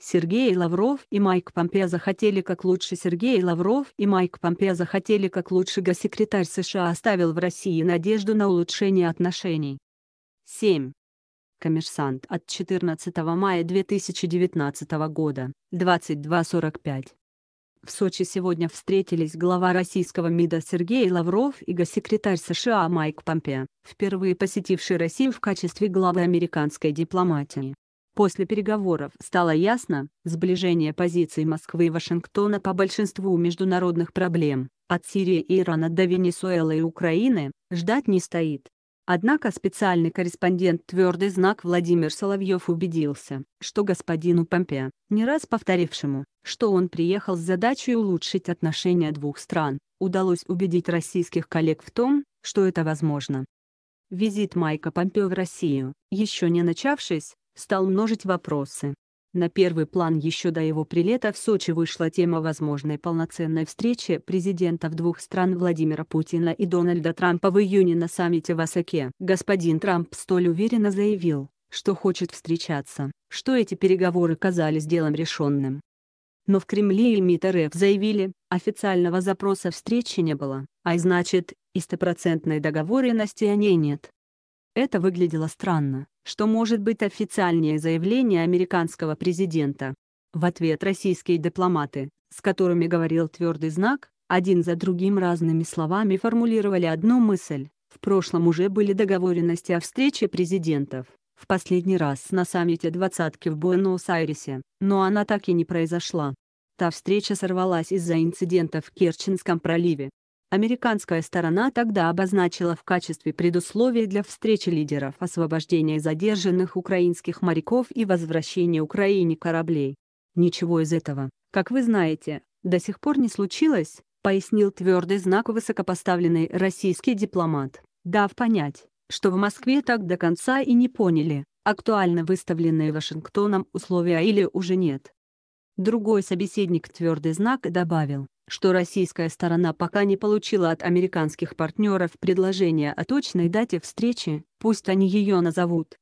Сергей Лавров и Майк Помпео захотели как лучше Сергей Лавров и Майк Помпео захотели как лучше госсекретарь США оставил в России надежду на улучшение отношений. 7. Коммерсант от 14 мая 2019 года, 22.45. В Сочи сегодня встретились глава российского МИДа Сергей Лавров и госсекретарь США Майк Помпео, впервые посетивший Россию в качестве главы американской дипломатии. После переговоров стало ясно сближение позиций Москвы и Вашингтона по большинству международных проблем, от Сирии и Ирана до Венесуэлы и Украины, ждать не стоит. Однако специальный корреспондент «Твердый знак» Владимир Соловьев убедился, что господину Помпе, не раз повторившему, что он приехал с задачей улучшить отношения двух стран, удалось убедить российских коллег в том, что это возможно. Визит Майка Помпео в Россию, еще не начавшись, стал множить вопросы. На первый план еще до его прилета в Сочи вышла тема возможной полноценной встречи президентов двух стран Владимира Путина и Дональда Трампа в июне на саммите в Осаке. Господин Трамп столь уверенно заявил, что хочет встречаться, что эти переговоры казались делом решенным. Но в Кремле и МИД РФ заявили, официального запроса встречи не было, а значит, и стопроцентной договоренности о ней нет. Это выглядело странно, что может быть официальнее заявление американского президента. В ответ российские дипломаты, с которыми говорил твердый знак, один за другим разными словами формулировали одну мысль. В прошлом уже были договоренности о встрече президентов, в последний раз на саммите двадцатки в Буэнос-Айресе, но она так и не произошла. Та встреча сорвалась из-за инцидентов в Керченском проливе, Американская сторона тогда обозначила в качестве предусловий для встречи лидеров освобождение задержанных украинских моряков и возвращение Украине кораблей. Ничего из этого, как вы знаете, до сих пор не случилось, пояснил твердый знак высокопоставленный российский дипломат, дав понять, что в Москве так до конца и не поняли, актуально выставленные Вашингтоном условия или уже нет. Другой собеседник твердый знак добавил, что российская сторона пока не получила от американских партнеров предложения о точной дате встречи, пусть они ее назовут.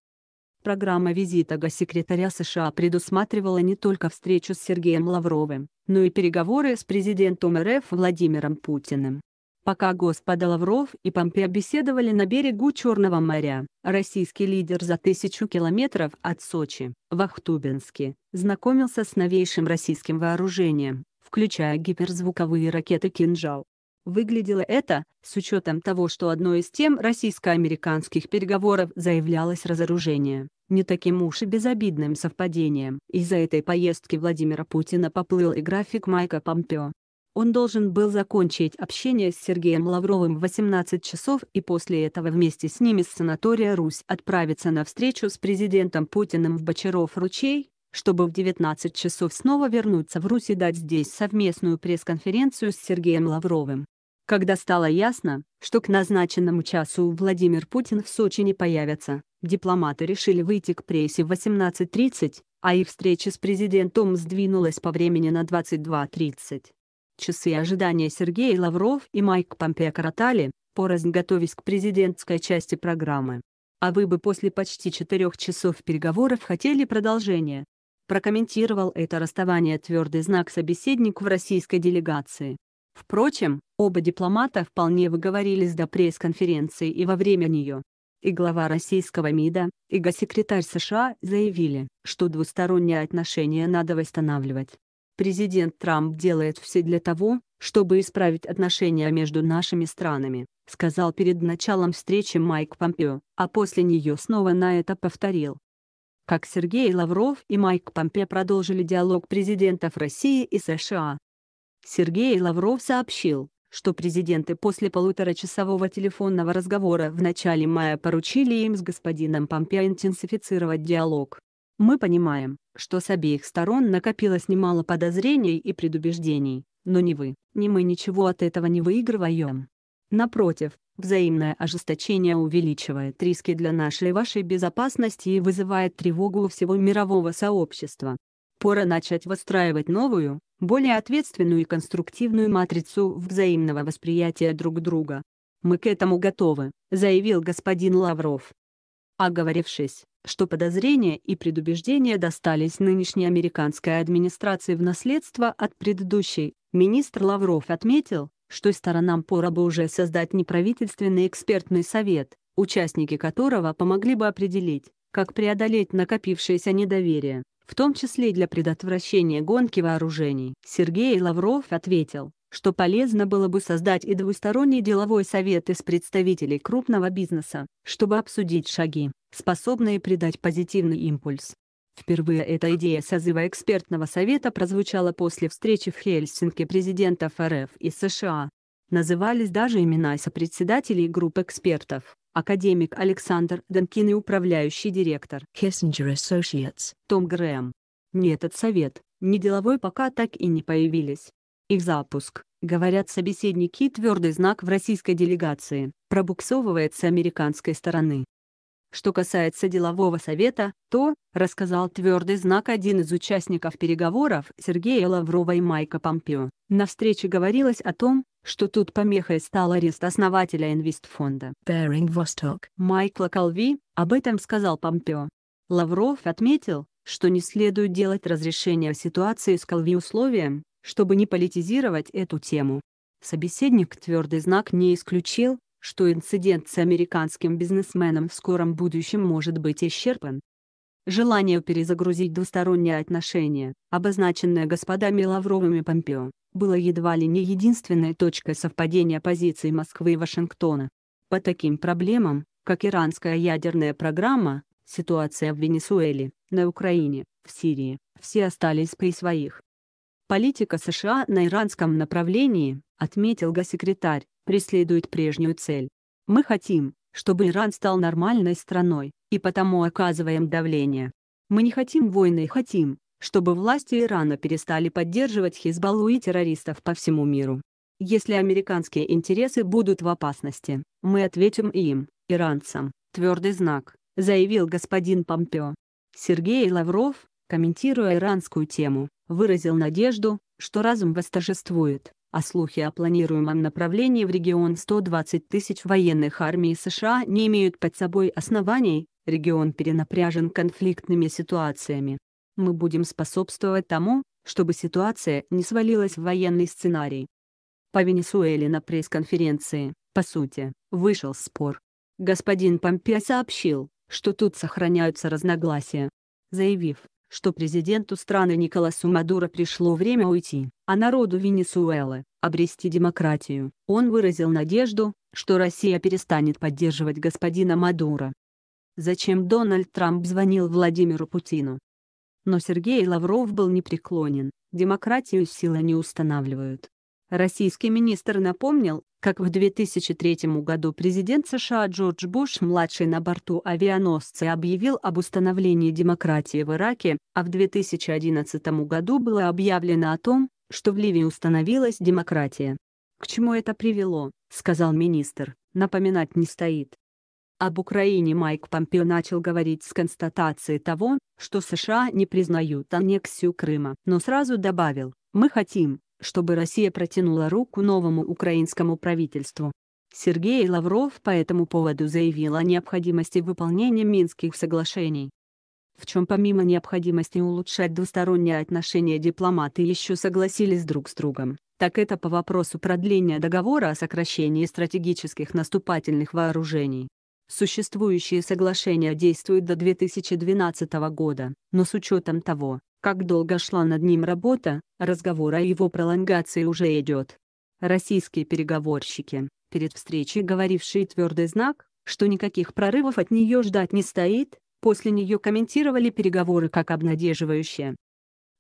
Программа визита госсекретаря США предусматривала не только встречу с Сергеем Лавровым, но и переговоры с президентом РФ Владимиром Путиным. Пока господа Лавров и Помпео беседовали на берегу Черного моря, российский лидер за тысячу километров от Сочи, в Ахтубинске, знакомился с новейшим российским вооружением, включая гиперзвуковые ракеты «Кинжал». Выглядело это, с учетом того, что одной из тем российско-американских переговоров заявлялось разоружение, не таким уж и безобидным совпадением. Из-за этой поездки Владимира Путина поплыл и график Майка Помпео. Он должен был закончить общение с Сергеем Лавровым в 18 часов и после этого вместе с ними с санатория «Русь» отправиться на встречу с президентом Путиным в Бочаров-Ручей, чтобы в 19 часов снова вернуться в Русь и дать здесь совместную пресс-конференцию с Сергеем Лавровым. Когда стало ясно, что к назначенному часу Владимир Путин в Сочи не появится, дипломаты решили выйти к прессе в 18.30, а их встреча с президентом сдвинулась по времени на 22.30. Часы ожидания Сергея Лавров и Майк Помпео коротали, порознь готовясь к президентской части программы. А вы бы после почти четырех часов переговоров хотели продолжения? прокомментировал это расставание твердый знак собеседник в российской делегации. Впрочем, оба дипломата вполне выговорились до пресс-конференции и во время нее. И глава российского МИДа, и госсекретарь США заявили, что двусторонние отношения надо восстанавливать. Президент Трамп делает все для того, чтобы исправить отношения между нашими странами, сказал перед началом встречи Майк Помпео, а после нее снова на это повторил как Сергей Лавров и Майк Помпе продолжили диалог президентов России и США. Сергей Лавров сообщил, что президенты после полуторачасового телефонного разговора в начале мая поручили им с господином Помпе интенсифицировать диалог. Мы понимаем, что с обеих сторон накопилось немало подозрений и предубеждений, но ни вы, ни мы ничего от этого не выигрываем. Напротив, взаимное ожесточение увеличивает риски для нашей и вашей безопасности и вызывает тревогу у всего мирового сообщества. Пора начать выстраивать новую, более ответственную и конструктивную матрицу взаимного восприятия друг друга. «Мы к этому готовы», — заявил господин Лавров. Оговорившись, что подозрения и предубеждения достались нынешней американской администрации в наследство от предыдущей, министр Лавров отметил, что сторонам пора бы уже создать неправительственный экспертный совет, участники которого помогли бы определить, как преодолеть накопившееся недоверие, в том числе для предотвращения гонки вооружений. Сергей Лавров ответил, что полезно было бы создать и двусторонний деловой совет из представителей крупного бизнеса, чтобы обсудить шаги, способные придать позитивный импульс Впервые эта идея созыва экспертного совета прозвучала после встречи в Хельсинки президентов РФ и США. Назывались даже имена сопредседателей групп экспертов академик Александр Донкин и управляющий директор Hessinger Associates Том Грэм. Ни этот совет, ни деловой пока так и не появились. Их запуск, говорят собеседники, твердый знак в российской делегации, пробуксовывает с американской стороны. Что касается делового совета, то, рассказал твердый знак один из участников переговоров Сергея Лаврова и Майка Помпео, на встрече говорилось о том, что тут помехой стал арест основателя инвестфонда Bering Vostok Майкла Колви, об этом сказал Помпео. Лавров отметил, что не следует делать разрешение ситуации с Колви условием, чтобы не политизировать эту тему. Собеседник твердый знак не исключил, что инцидент с американским бизнесменом в скором будущем может быть исчерпан. Желание перезагрузить двусторонние отношения, обозначенное господами Лавровым и Помпео, было едва ли не единственной точкой совпадения позиций Москвы и Вашингтона. По таким проблемам, как иранская ядерная программа, ситуация в Венесуэле, на Украине, в Сирии, все остались при своих. Политика США на иранском направлении, отметил госсекретарь, преследует прежнюю цель. Мы хотим, чтобы Иран стал нормальной страной, и потому оказываем давление. Мы не хотим войны и хотим, чтобы власти Ирана перестали поддерживать Хизбаллу и террористов по всему миру. Если американские интересы будут в опасности, мы ответим им, иранцам, твердый знак, заявил господин Помпео. Сергей Лавров, комментируя иранскую тему, выразил надежду, что разум восторжествует а слухи о планируемом направлении в регион 120 тысяч военных армии США не имеют под собой оснований, регион перенапряжен конфликтными ситуациями. Мы будем способствовать тому, чтобы ситуация не свалилась в военный сценарий. По Венесуэле на пресс-конференции, по сути, вышел спор. Господин Помпео сообщил, что тут сохраняются разногласия. Заявив, что президенту страны Николасу Мадуро пришло время уйти, а народу Венесуэлы – обрести демократию. Он выразил надежду, что Россия перестанет поддерживать господина Мадуро. Зачем Дональд Трамп звонил Владимиру Путину? Но Сергей Лавров был непреклонен, демократию силы не устанавливают. Российский министр напомнил, как в 2003 году президент США Джордж Буш-младший на борту авианосца объявил об установлении демократии в Ираке, а в 2011 году было объявлено о том, что в Ливии установилась демократия. «К чему это привело?» — сказал министр, — напоминать не стоит. Об Украине Майк Помпео начал говорить с констатацией того, что США не признают аннексию Крыма, но сразу добавил, «Мы хотим, чтобы Россия протянула руку новому украинскому правительству. Сергей Лавров по этому поводу заявил о необходимости выполнения Минских соглашений. В чем помимо необходимости улучшать двусторонние отношения дипломаты еще согласились друг с другом, так это по вопросу продления договора о сокращении стратегических наступательных вооружений. Существующие соглашения действуют до 2012 года, но с учетом того, как долго шла над ним работа, разговор о его пролонгации уже идет. Российские переговорщики, перед встречей говорившие твердый знак, что никаких прорывов от нее ждать не стоит, после нее комментировали переговоры как обнадеживающие.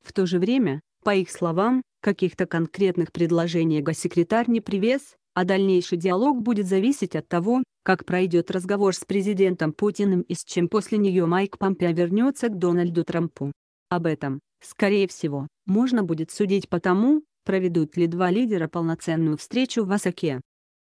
В то же время, по их словам, каких-то конкретных предложений госсекретарь не привез, а дальнейший диалог будет зависеть от того, как пройдет разговор с президентом Путиным и с чем после нее Майк Помпео вернется к Дональду Трампу. Об этом, скорее всего, можно будет судить по тому, проведут ли два лидера полноценную встречу в Осаке.